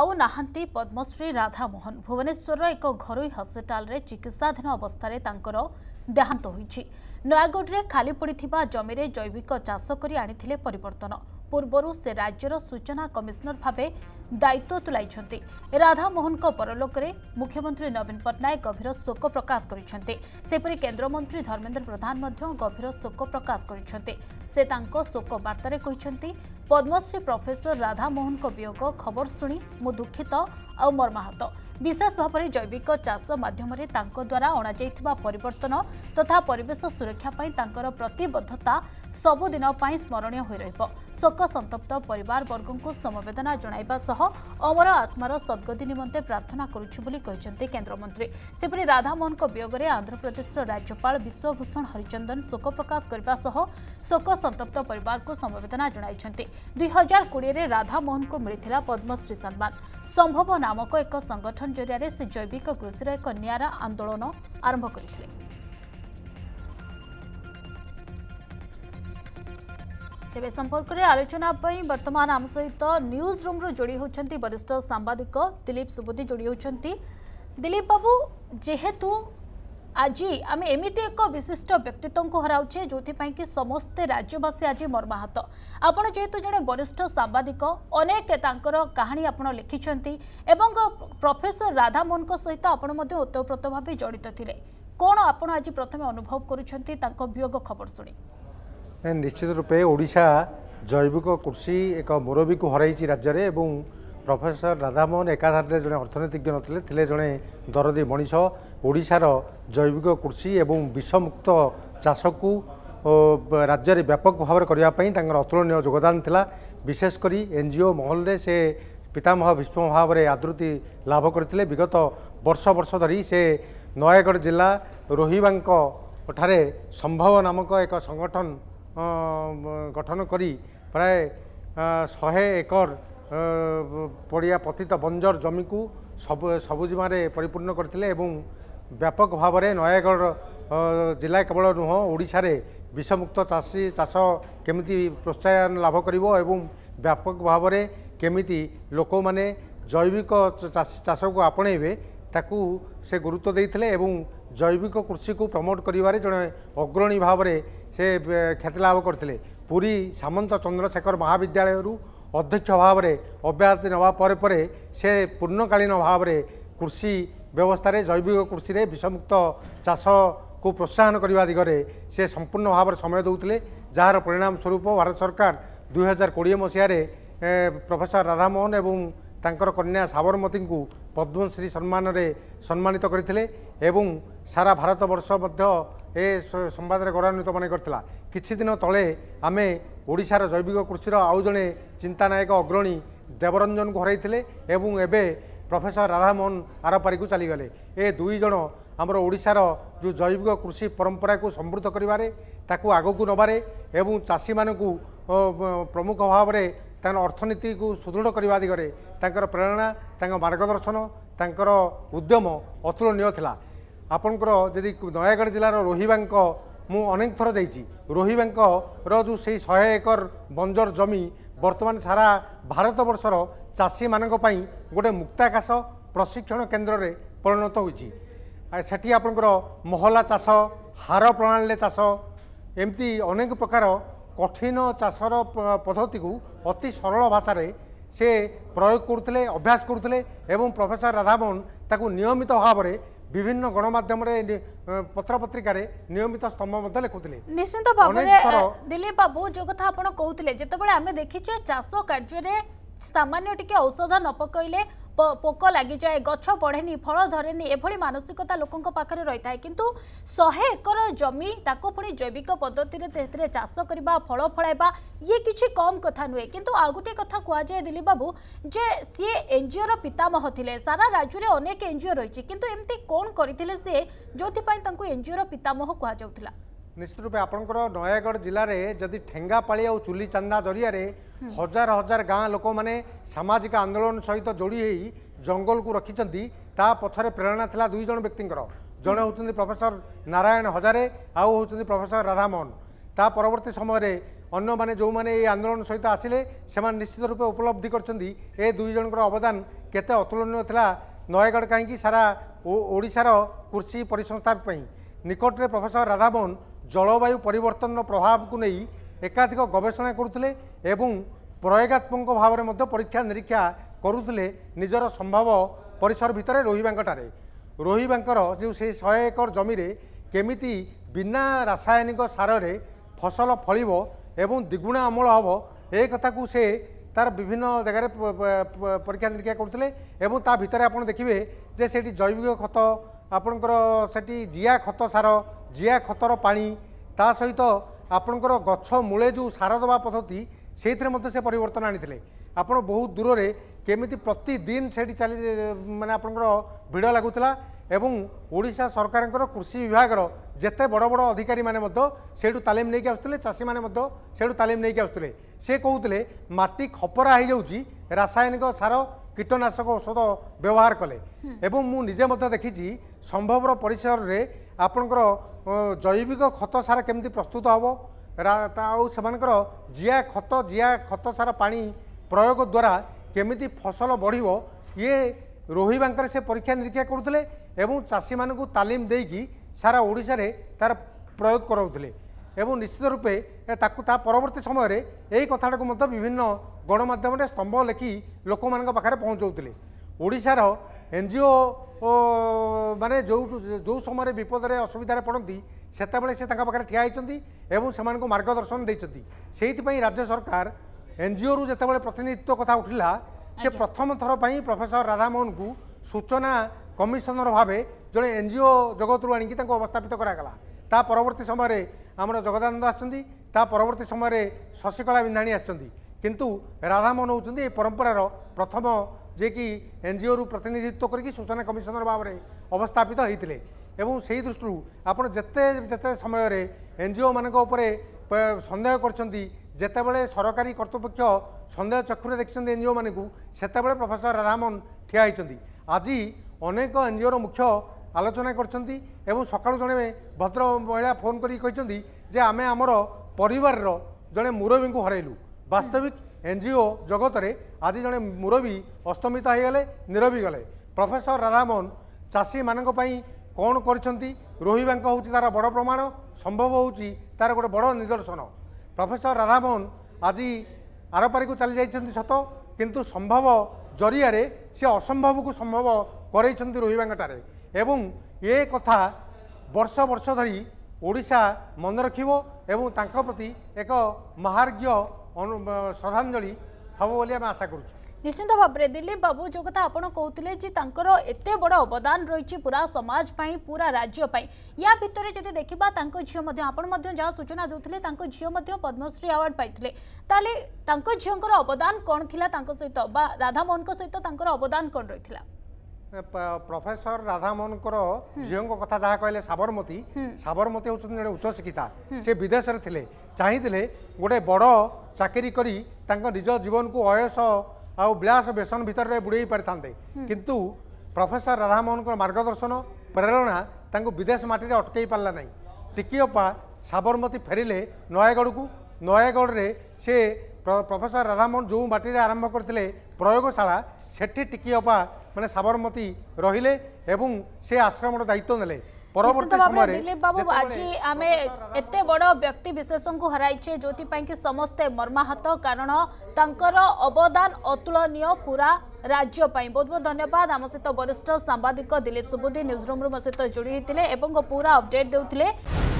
ଆଉ ନାହାନ୍ତି ପଦ୍ମଶ୍ରୀ ରାଧାମୋହନ ଭୁବନେଶ୍ୱରର ଏକ ଘରୋଇ ହସ୍ପିଟାଲରେ ଚିକିତ୍ସାଧୀନ ଅବସ୍ଥାରେ ତାଙ୍କର ଦେହାନ୍ତ ହୋଇଛି ନୟାଗଡ଼ରେ ଖାଲି ପଡ଼ିଥିବା ଜମିରେ ଜୈବିକ ଚାଷ କରି ଆଣିଥିଲେ ପରିବର୍ତ୍ତନ पूर्व से राज्यर सूचना कमिशनर भाव दायित्व तुलाई राधामोहन परलोक मुख्यमंत्री नवीन पट्टनायक गभर शोक प्रकाश करपरी धर्मेन्द्र प्रधान गभर शोक प्रकाश कर शोक बार्तार कहते पद्मश्री प्रफेसर राधामोहन वियोग खबर शुणी मु दुखित आ मर्माहत ବିଶେଷ ଭାବରେ ଜୈବିକ ଚାଷ ମାଧ୍ୟମରେ ତାଙ୍କ ଦ୍ୱାରା ଅଣାଯାଇଥିବା ପରିବର୍ତ୍ତନ ତଥା ପରିବେଶ ସୁରକ୍ଷା ପାଇଁ ତାଙ୍କର ପ୍ରତିବଦ୍ଧତା ସବୁଦିନ ପାଇଁ ସ୍ମରଣୀୟ ହୋଇ ରହିବ ଶୋକ ସନ୍ତପ୍ତ ପରିବାରବର୍ଗଙ୍କୁ ସମବେଦନା ଜଣାଇବା ସହ ଅମର ଆତ୍ମାର ସଦ୍ଗତି ନିମନ୍ତେ ପ୍ରାର୍ଥନା କରୁଛୁ ବୋଲି କହିଛନ୍ତି କେନ୍ଦ୍ରମନ୍ତ୍ରୀ ସେପରି ରାଧାମୋହନଙ୍କ ବିୟୋଗରେ ଆନ୍ଧ୍ରପ୍ରଦେଶର ରାଜ୍ୟପାଳ ବିଶ୍ୱଭୂଷଣ ହରିଚନ୍ଦନ ଶୋକ ପ୍ରକାଶ କରିବା ସହ ଶୋକ ସନ୍ତପ୍ତ ସମବେଦନା ଜଣାଇଛନ୍ତି ଦୁଇ କୋଡ଼ିଏରେ ରାଧାମୋହନଙ୍କୁ ମିଳିଥିଲା ପଦ୍ମଶ୍ରୀ ସମ୍ମାନ ସମ୍ଭବ ନାମକ ଏକ ସଂଗଠନ ଜରିଆରେ ସେ ଜୈବିକ କୃଷିର ଏକ ନିଆରା ଆନ୍ଦୋଳନ ଆରମ୍ଭ କରିଥିଲେ ତେବେ ସମ୍ପର୍କରେ ଆଲୋଚନା ପାଇଁ ବର୍ତ୍ତମାନ ଆମ ସହିତ ନ୍ୟୁଜ୍ ରୁମ୍ରୁ ଯୋଡ଼ି ହେଉଛନ୍ତି ବରିଷ୍ଠ ସାମ୍ବାଦିକ ଦିଲୀପ ସୁବୁଦ୍ଧି ଯୋଡ଼ି ହେଉଛନ୍ତି ଦିଲୀପ ବାବୁ ଯେହେତୁ আজি আমি এমিতি এক বিশিষ্ট ব্যক্তিত্বকে হরাউছে যেপাই কি সমস্তে রাজ্যবাসী আজি মর্মাহত আপনার যেহেতু জন বরিষ্ঠ সাংবাদিক অনেক তাঁর কাহিনী আপনার লিখিছেন এবং প্রফেসর রাধামোহন সহ আপনার ওতপ্রোত ভাবে জড়িত লে কোণ আপনার আজ প্রথমে অনুভব করছেন তাঁর বিয়োগ খবর শুনে নিশ্চিত রূপে ওড়শা জৈবিক কৃষি এক মুরবী হরাইছি রাজ্যের এবং ପ୍ରଫେସର ରାଧାମୋହନ ଏକାଧାରରେ ଜଣେ ଅର୍ଥନୀତିଜ୍ଞ ନଥିଲେ ଥିଲେ ଜଣେ ଦରଦୀ ମଣିଷ ଓଡ଼ିଶାର ଜୈବିକ କୃଷି ଏବଂ ବିଷମୁକ୍ତ ଚାଷକୁ ରାଜ୍ୟରେ ବ୍ୟାପକ ଭାବରେ କରିବା ପାଇଁ ତାଙ୍କର ଅତୁଳନୀୟ ଯୋଗଦାନ ଥିଲା ବିଶେଷ କରି ଏନ୍ ଜି ଓ ମହଲରେ ସେ ପିତାମହ ଭୀଷ୍ମ ଭାବରେ ଆଦୃତି ଲାଭ କରିଥିଲେ ବିଗତ ବର୍ଷ ବର୍ଷ ଧରି ସେ ନୟାଗଡ଼ ଜିଲ୍ଲା ରୋହିବାଙ୍କ ଠାରେ ସମ୍ଭବ ନାମକ ଏକ ସଂଗଠନ ଗଠନ କରି ପ୍ରାୟ ଶହେ ଏକର ପଡ଼ିଆ ପତିତ ବଞ୍ଜର ଜମିକୁ ସବୁ ସବୁଜିମାରେ ପରିପୂର୍ଣ୍ଣ କରିଥିଲେ ଏବଂ ବ୍ୟାପକ ଭାବରେ ନୟାଗଡ଼ ଜିଲ୍ଲା କେବଳ ନୁହଁ ଓଡ଼ିଶାରେ ବିଷମୁକ୍ତ ଚାଷୀ ଚାଷ କେମିତି ପ୍ରୋତ୍ସାହନ ଲାଭ କରିବ ଏବଂ ବ୍ୟାପକ ଭାବରେ କେମିତି ଲୋକମାନେ ଜୈବିକ ଚାଷକୁ ଆପଣେଇବେ ତାକୁ ସେ ଗୁରୁତ୍ୱ ଦେଇଥିଲେ ଏବଂ ଜୈବିକ କୃଷିକୁ ପ୍ରମୋଟ କରିବାରେ ଜଣେ ଅଗ୍ରଣୀ ଭାବରେ ସେ ଖ୍ୟାତି ଲାଭ କରିଥିଲେ ପୁରୀ ସାମନ୍ତ ଚନ୍ଦ୍ରଶେଖର ମହାବିଦ୍ୟାଳୟରୁ ଅଧ୍ୟକ୍ଷ ଭାବରେ ଅବ୍ୟାହତି ନେବା ପରେ ପରେ ସେ ପୂର୍ଣ୍ଣକାଳୀନ ଭାବରେ କୃଷି ବ୍ୟବସ୍ଥାରେ ଜୈବିକ କୃଷିରେ ବିଷମୁକ୍ତ ଚାଷକୁ ପ୍ରୋତ୍ସାହନ କରିବା ଦିଗରେ ସେ ସମ୍ପୂର୍ଣ୍ଣ ଭାବରେ ସମୟ ଦେଉଥିଲେ ଯାହାର ପରିଣାମ ସ୍ୱରୂପ ଭାରତ ସରକାର ଦୁଇହଜାର କୋଡ଼ିଏ ମସିହାରେ ପ୍ରଫେସର ରାଧାମୋହନ ଏବଂ ତାଙ୍କର କନ୍ୟା ସାବରମତୀଙ୍କୁ ପଦ୍ମଶ୍ରୀ ସମ୍ମାନରେ ସମ୍ମାନିତ କରିଥିଲେ ଏବଂ ସାରା ଭାରତବର୍ଷ ମଧ୍ୟ ଏ ସମ୍ବାଦରେ ଗୌରବାନ୍ୱିତ ମନେ କରିଥିଲା କିଛି ଦିନ ତଳେ ଆମେ ଓଡ଼ିଶାର ଜୈବିକ କୃଷିର ଆଉ ଜଣେ ଚିନ୍ତାନାୟକ ଅଗ୍ରଣୀ ଦେବରଞ୍ଜନଙ୍କୁ ହରାଇଥିଲେ ଏବଂ ଏବେ ପ୍ରଫେସର ରାଧାମୋହନ ଆରପାରିକୁ ଚାଲିଗଲେ ଏ ଦୁଇ ଜଣ ଆମର ଓଡ଼ିଶାର ଯେଉଁ ଜୈବିକ କୃଷି ପରମ୍ପରାକୁ ସମୃଦ୍ଧ କରିବାରେ ତାକୁ ଆଗକୁ ନେବାରେ ଏବଂ ଚାଷୀମାନଙ୍କୁ ପ୍ରମୁଖ ଭାବରେ ତାଙ୍କ ଅର୍ଥନୀତିକୁ ସୁଦୃଢ଼ କରିବା ଦିଗରେ ତାଙ୍କର ପ୍ରେରଣା ତାଙ୍କ ମାର୍ଗଦର୍ଶନ ତାଙ୍କର ଉଦ୍ୟମ ଅତୁଳନୀୟ ଥିଲା ଆପଣଙ୍କର ଯଦି ନୟାଗଡ଼ ଜିଲ୍ଲାର ରୋହିବାଙ୍କ ମୁଁ ଅନେକ ଥର ଯାଇଛି ରୋହି ବ୍ୟାଙ୍କର ଯେଉଁ ସେଇ ଶହେ ଏକର ବଞ୍ଜର ଜମି ବର୍ତ୍ତମାନ ସାରା ଭାରତବର୍ଷର ଚାଷୀମାନଙ୍କ ପାଇଁ ଗୋଟେ ମୁକ୍ତାକାଶ ପ୍ରଶିକ୍ଷଣ କେନ୍ଦ୍ରରେ ପରିଣତ ହୋଇଛି ସେଠି ଆପଣଙ୍କର ମହଲା ଚାଷ ହାର ପ୍ରଣାଳୀରେ ଚାଷ ଏମିତି ଅନେକ ପ୍ରକାର କଠିନ ଚାଷର ପଦ୍ଧତିକୁ ଅତି ସରଳ ଭାଷାରେ ସେ ପ୍ରୟୋଗ କରୁଥିଲେ ଅଭ୍ୟାସ କରୁଥିଲେ ଏବଂ ପ୍ରଫେସର ରାଧାମୋହନ ତାକୁ ନିୟମିତ ଭାବରେ বিভিন্ন গণমাধ্যমে পত্রপত্রিকার নিয়মিত স্তম্ভ মধ্যে লেখুলে নিশ্চিত ভাবে দিলীপ বাবু যে কথা আপনার কৌলে যেতবে আমি দেখিছে চাষ কার্যের সামান্য টিকি ঔষধ ন পকাইলে ପୋକ ଲାଗିଯାଏ ଗଛ ବଢ଼େନି ଫଳ ଧରେନି ଏଭଳି ମାନସିକତା ଲୋକଙ୍କ ପାଖରେ ରହିଥାଏ କିନ୍ତୁ ଶହେ ଏକର ଜମି ତାକୁ ପୁଣି ଜୈବିକ ପଦ୍ଧତିରେ ସେଥିରେ ଚାଷ କରିବା ଫଳ ଫଳାଇବା ଇଏ କିଛି କମ୍ କଥା ନୁହେଁ କିନ୍ତୁ ଆଉ ଗୋଟିଏ କଥା କୁହାଯାଏ ଦିଲ୍ଲୀ ବାବୁ ଯେ ସିଏ ଏନ୍ଜିଓର ପିତାମହ ଥିଲେ ସାରା ରାଜ୍ୟରେ ଅନେକ ଏନ୍ଜିଓ ରହିଛି କିନ୍ତୁ ଏମିତି କ'ଣ କରିଥିଲେ ସିଏ ଯେଉଁଥିପାଇଁ ତାଙ୍କୁ ଏନ୍ଜିଓର ପିତାମହ କୁହାଯାଉଥିଲା নিশ্চিত রূপে আপনার নয়াগড় জেলার যদি ঠেঙ্গাপাড়ি আউ চুলি চান্দা জরিয়ার হাজার হাজার গাঁ লোক মানে সামাজিক আন্দোলন সহিত যোড়ি হয়ে জঙ্গলকু রাখিছেন তা পছরে প্রেরণা লা দুইজন ব্যক্তিঙ্কর জনে হচ্ছেন প্রফেসর নারায়ণ হজারে আউ হচ্ছেন প্রফেসর রাধামোহন তা পরবর্তী সময়ে অন্যমানে যে এই আন্দোলন সহিত আসলে সে নিশ্চিত রূপে উপলব্ধি করছেন এ দুইজনকর অবদান কেতে অতুলনীয় লা নয়াগড় কী সারা ওড়শার কৃষি পরিসংস্থান নিকটরে প্রফেসর রাধামোহন ଜଳବାୟୁ ପରିବର୍ତ୍ତନର ପ୍ରଭାବକୁ ନେଇ ଏକାଧିକ ଗବେଷଣା କରୁଥିଲେ ଏବଂ ପ୍ରୟୋଗାତ୍ମକ ଭାବରେ ମଧ୍ୟ ପରୀକ୍ଷା ନିରୀକ୍ଷା କରୁଥିଲେ ନିଜର ସମ୍ଭବ ପରିସର ଭିତରେ ରୋହିବାଙ୍କଠାରେ ରୋହିବାଙ୍କର ଯେଉଁ ସେଇ ଶହେ ଏକର ଜମିରେ କେମିତି ବିନା ରାସାୟନିକ ସାରରେ ଫସଲ ଫଳିବ ଏବଂ ଦ୍ୱିଗୁଣା ଅମଳ ହେବ ଏ କଥାକୁ ସେ ତା'ର ବିଭିନ୍ନ ଜାଗାରେ ପରୀକ୍ଷା ନିରୀକ୍ଷା କରୁଥିଲେ ଏବଂ ତା ଭିତରେ ଆପଣ ଦେଖିବେ ଯେ ସେଇଠି ଜୈବିକ ଖତ ଆପଣଙ୍କର ସେଠି ଜିଆ ଖତ ସାର ଜିଆ ଖତର ପାଣି ତା ସହିତ ଆପଣଙ୍କର ଗଛ ମୂଳେ ଯେଉଁ ସାର ଦେବା ପଦ୍ଧତି ସେଇଥିରେ ମଧ୍ୟ ସେ ପରିବର୍ତ୍ତନ ଆଣିଥିଲେ ଆପଣ ବହୁତ ଦୂରରେ କେମିତି ପ୍ରତିଦିନ ସେଠି ଚାଲି ମାନେ ଆପଣଙ୍କର ଭିଡ଼ ଲାଗୁଥିଲା ଏବଂ ଓଡ଼ିଶା ସରକାରଙ୍କର କୃଷି ବିଭାଗର ଯେତେ ବଡ଼ ବଡ଼ ଅଧିକାରୀମାନେ ମଧ୍ୟ ସେଇଠୁ ତାଲିମ ନେଇକି ଆସୁଥିଲେ ଚାଷୀମାନେ ମଧ୍ୟ ସେଇଠୁ ତାଲିମ ନେଇକି ଆସୁଥିଲେ ସେ କହୁଥିଲେ ମାଟି ଖପରା ହୋଇଯାଉଛି ରାସାୟନିକ ସାର କୀଟନାଶକ ଔଷଧ ବ୍ୟବହାର କଲେ ଏବଂ ମୁଁ ନିଜେ ମଧ୍ୟ ଦେଖିଛି ସମ୍ଭବର ପରିସରରେ ଆପଣଙ୍କର ଜୈବିକ ଖତ ସାର କେମିତି ପ୍ରସ୍ତୁତ ହେବ ଆଉ ସେମାନଙ୍କର ଜିଆ ଖତ ଜିଆ ଖତ ସାର ପାଣି ପ୍ରୟୋଗ ଦ୍ୱାରା କେମିତି ଫସଲ ବଢ଼ିବ ଇଏ ରୋହି ବାଙ୍କରେ ସେ ପରୀକ୍ଷା ନିରୀକ୍ଷା କରୁଥିଲେ ଏବଂ ଚାଷୀମାନଙ୍କୁ ତାଲିମ ଦେଇକି ସାରା ଓଡ଼ିଶାରେ ତା'ର ପ୍ରୟୋଗ କରାଉଥିଲେ ଏବଂ ନିଶ୍ଚିତ ରୂପେ ତାକୁ ତା ପରବର୍ତ୍ତୀ ସମୟରେ ଏହି କଥାଟାକୁ ମଧ୍ୟ ବିଭିନ୍ନ ଗଣମାଧ୍ୟମରେ ସ୍ତମ୍ଭ ଲେଖି ଲୋକମାନଙ୍କ ପାଖରେ ପହଞ୍ଚାଉଥିଲେ ଓଡ଼ିଶାର ଏନ୍ଜିଓ ମାନେ ଯେଉଁ ଯେଉଁ ସମୟରେ ବିପଦରେ ଅସୁବିଧାରେ ପଡ଼ନ୍ତି ସେତେବେଳେ ସେ ତାଙ୍କ ପାଖରେ ଠିଆ ହୋଇଛନ୍ତି ଏବଂ ସେମାନଙ୍କୁ ମାର୍ଗଦର୍ଶନ ଦେଇଛନ୍ତି ସେଇଥିପାଇଁ ରାଜ୍ୟ ସରକାର ଏନ୍ଜିଓରୁ ଯେତେବେଳେ ପ୍ରତିନିଧିତ୍ୱ କଥା ଉଠିଲା ସେ ପ୍ରଥମ ଥର ପାଇଁ ପ୍ରଫେସର ରାଧାମୋହନଙ୍କୁ ସୂଚନା କମିଶନର ଭାବେ ଜଣେ ଏନ୍ଜିଓ ଜଗତରୁ ଆଣିକି ତାଙ୍କୁ ଅବସ୍ଥାପିତ କରାଗଲା ତା ପରବର୍ତ୍ତୀ ସମୟରେ ଆମର ଜଗଦାନନ୍ଦ ଆସିଛନ୍ତି ତା ପରବର୍ତ୍ତୀ ସମୟରେ ଶଶିକଳା ବିନ୍ଧାଣୀ ଆସିଛନ୍ତି କିନ୍ତୁ ରାଧାମୋହନ ହେଉଛନ୍ତି ଏ ପରମ୍ପରାର ପ୍ରଥମ ଯିଏକି ଏନ୍ ଜି ଓରୁ ପ୍ରତିନିଧିତ୍ୱ କରିକି ସୂଚନା କମିଶନର ଭାବରେ ଅବସ୍ଥାପିତ ହୋଇଥିଲେ ଏବଂ ସେହି ଦୃଷ୍ଟିରୁ ଆପଣ ଯେତେ ଯେତେ ସମୟରେ ଏନ୍ ଜି ଓମାନଙ୍କ ଉପରେ ସନ୍ଦେହ କରିଛନ୍ତି ଯେତେବେଳେ ସରକାରୀ କର୍ତ୍ତୃପକ୍ଷ ସନ୍ଦେହ ଚକ୍ଷୁରେ ଦେଖିଛନ୍ତି ଏନ୍ ଜି ଓମାନଙ୍କୁ ସେତେବେଳେ ପ୍ରଫେସର ରାଧାମୋହନ ଠିଆ ହୋଇଛନ୍ତି ଆଜି ଅନେକ ଏନ୍ ମୁଖ୍ୟ ଆଲୋଚନା କରିଛନ୍ତି ଏବଂ ସକାଳୁ ଜଣେ ଭଦ୍ର ମହିଳା ଫୋନ୍ କରିକି କହିଛନ୍ତି ଯେ ଆମେ ଆମର ପରିବାରର ଜଣେ ମୁରବୀଙ୍କୁ ହରାଇଲୁ ବାସ୍ତବିକ ଏନ୍ ଜି ଓ ଜଗତରେ ଆଜି ଜଣେ ମୁରବୀ ଅସ୍ତମିତ ହୋଇଗଲେ ନିରବୀ ଗଲେ ପ୍ରଫେସର ରାଧାମୋହନ ଚାଷୀମାନଙ୍କ ପାଇଁ କ'ଣ କରିଛନ୍ତି ରୋହିବାଙ୍କ ହେଉଛି ତା'ର ବଡ଼ ପ୍ରମାଣ ସମ୍ଭବ ହେଉଛି ତା'ର ଗୋଟେ ବଡ଼ ନିଦର୍ଶନ ପ୍ରଫେସର ରାଧାମୋହନ ଆଜି ଆରପାରିକୁ ଚାଲିଯାଇଛନ୍ତି ସତ କିନ୍ତୁ ସମ୍ଭବ ଜରିଆରେ ସେ ଅସମ୍ଭବକୁ ସମ୍ଭବ କରେଇଛନ୍ତି ରୋହିବାଙ୍କଠାରେ ଏବଂ ଏ କଥା ବର୍ଷ ବର୍ଷ ଧରି ଓଡ଼ିଶା ମନେ ରଖିବ ଏବଂ ତାଙ୍କ ପ୍ରତି ଏକ ମହାର୍ଘ୍ୟ ଶ୍ରଦ୍ଧାଞ୍ଜଳି ହେବ ବୋଲି ଆମେ ଆଶା କରୁଛୁ ନିଶ୍ଚିନ୍ତ ଭାବରେ ଦିଲ୍ଲୀପ ବାବୁ ଯେଉଁ କଥା ଆପଣ କହୁଥିଲେ ଯେ ତାଙ୍କର ଏତେ ବଡ଼ ଅବଦାନ ରହିଛି ପୁରା ସମାଜ ପାଇଁ ପୁରା ରାଜ୍ୟ ପାଇଁ ୟା ଭିତରେ ଯଦି ଦେଖିବା ତାଙ୍କ ଝିଅ ମଧ୍ୟ ଆପଣ ମଧ୍ୟ ଯାହା ସୂଚନା ଦେଉଥିଲେ ତାଙ୍କ ଝିଅ ମଧ୍ୟ ପଦ୍ମଶ୍ରୀ ଆୱାର୍ଡ଼ ପାଇଥିଲେ ତାହେଲେ ତାଙ୍କ ଝିଅଙ୍କର ଅବଦାନ କ'ଣ ଥିଲା ତାଙ୍କ ସହିତ ବା ରାଧାମୋହନଙ୍କ ସହିତ ତାଙ୍କର ଅବଦାନ କ'ଣ ରହିଥିଲା ପ୍ରଫେସର ରାଧାମୋହନଙ୍କର ଝିଅଙ୍କ କଥା ଯାହା କହିଲେ ସାବରମତୀ ସାବରମତୀ ହେଉଛନ୍ତି ଜଣେ ଉଚ୍ଚ ଶିକ୍ଷିତା ସେ ବିଦେଶରେ ଥିଲେ ଚାହିଁଥିଲେ ଗୋଟେ ବଡ଼ ଚାକିରି କରି ତାଙ୍କ ନିଜ ଜୀବନକୁ ଅୟସ ଆଉ ବ୍ୟାସ ବେସନ ଭିତରେ ବୁଡ଼େଇ ପାରିଥାନ୍ତେ କିନ୍ତୁ ପ୍ରଫେସର ରାଧାମୋହନଙ୍କର ମାର୍ଗଦର୍ଶନ ପ୍ରେରଣା ତାଙ୍କୁ ବିଦେଶ ମାଟିରେ ଅଟକେଇ ପାରିଲା ନାହିଁ ଟିକିଅପା ସାବରମତୀ ଫେରିଲେ ନୟାଗଡ଼କୁ ନୟାଗଡ଼ରେ ସେ ପ୍ରଫେସର ରାଧାମୋହନ ଯେଉଁ ମାଟିରେ ଆରମ୍ଭ କରିଥିଲେ ପ୍ରୟୋଗଶାଳା ସେଠି ଟିକିଅପା মানে সাবরমতী রহলে এবং সে আশ্রমর দায়িত্ব নেলে পরবর্তী সময়ে দিলীপ বাবু আজি আমি এতে বড় ব্যক্তি বিশেষঙ্কু হরাইছে যোথিপাই কি সমস্তে মর্মাহত কারণ তাঙ্কর অবদান অতুলনীয় পুরা রাজ্য পাই বহুত বহুত ধন্যবাদ আমার সহ বরিষ্ঠ সাংবাদিক দিলীপ সুবুদ্ধি নিউজ রুম্রু মো সহ যোড়ি হয়েছে এবং পুরা অপডেট দেউলে